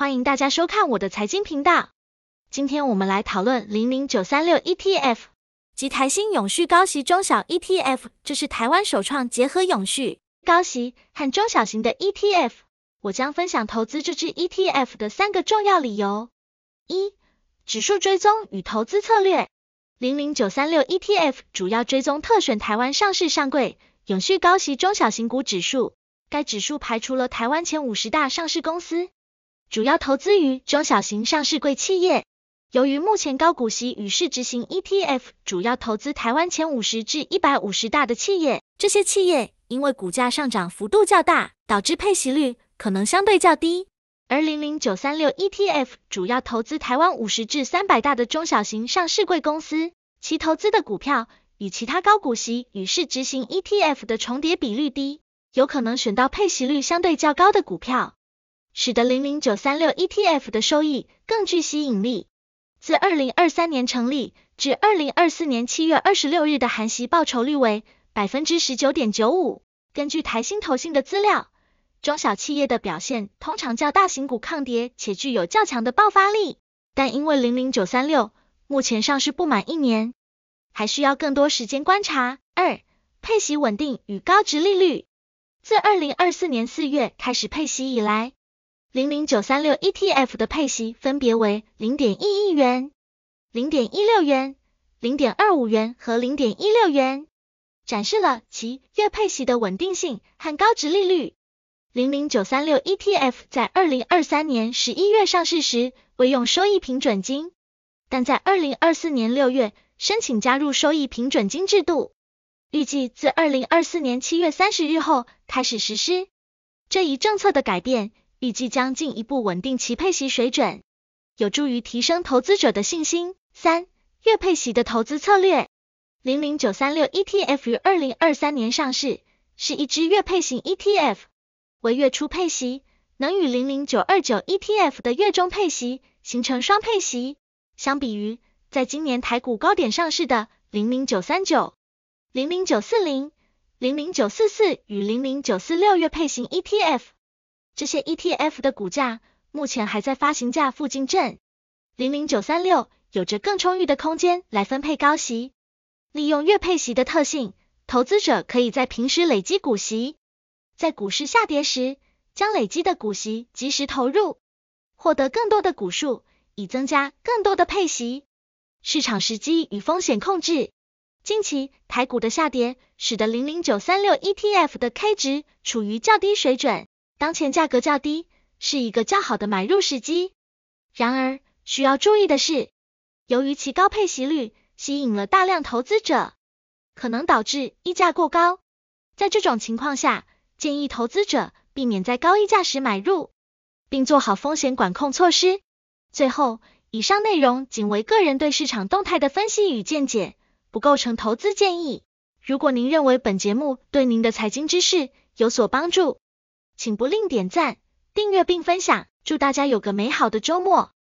欢迎大家收看我的财经频道。今天我们来讨论零零九三六 ETF 及台新永续高息中小 ETF，这是台湾首创结合永续、高息和中小型的 ETF。我将分享投资这支 ETF 的三个重要理由：一、指数追踪与投资策略。零零九三六 ETF 主要追踪特选台湾上市上柜永续高息中小型股指数，该指数排除了台湾前五十大上市公司。主要投资于中小型上市贵企业。由于目前高股息与市值型 ETF 主要投资台湾前五十至一百五十大的企业，这些企业因为股价上涨幅度较大，导致配息率可能相对较低。而零零九三六 ETF 主要投资台湾五十至三百大的中小型上市贵公司，其投资的股票与其他高股息与市值型 ETF 的重叠比率低，有可能选到配息率相对较高的股票。使得零零九三六 ETF 的收益更具吸引力。自二零二三年成立至二零二四年七月二十六日的含息报酬率为百分之十九点九五。根据台新投信的资料，中小企业的表现通常较大型股抗跌，且具有较强的爆发力。但因为零零九三六目前上市不满一年，还需要更多时间观察。二、配息稳定与高值利率。自二零二四年四月开始配息以来，零零九三六 ETF 的配息分别为零点一亿元、零点一六元、零点二五元和零点一六元，展示了其月配息的稳定性和高值利率。零零九三六 ETF 在二零二三年十一月上市时未用收益平准金，但在二零二四年六月申请加入收益平准金制度，预计自二零二四年七月三十日后开始实施。这一政策的改变。预计将进一步稳定其配息水准，有助于提升投资者的信心。三月配息的投资策略，零零九三六 ETF 于二零二三年上市，是一支月配型 ETF，为月初配息，能与零零九二九 ETF 的月中配息形成双配息。相比于在今年台股高点上市的零零九三九、零零九四零、零零九四四与零零九四六月配型 ETF。这些 ETF 的股价目前还在发行价附近，震。零零九三六有着更充裕的空间来分配高息。利用月配息的特性，投资者可以在平时累积股息，在股市下跌时将累积的股息及时投入，获得更多的股数，以增加更多的配息。市场时机与风险控制，近期台股的下跌使得零零九三六 ETF 的 K 值处于较低水准。当前价格较低，是一个较好的买入时机。然而，需要注意的是，由于其高配息率吸引了大量投资者，可能导致溢价过高。在这种情况下，建议投资者避免在高溢价时买入，并做好风险管控措施。最后，以上内容仅为个人对市场动态的分析与见解，不构成投资建议。如果您认为本节目对您的财经知识有所帮助，请不吝点赞、订阅并分享，祝大家有个美好的周末！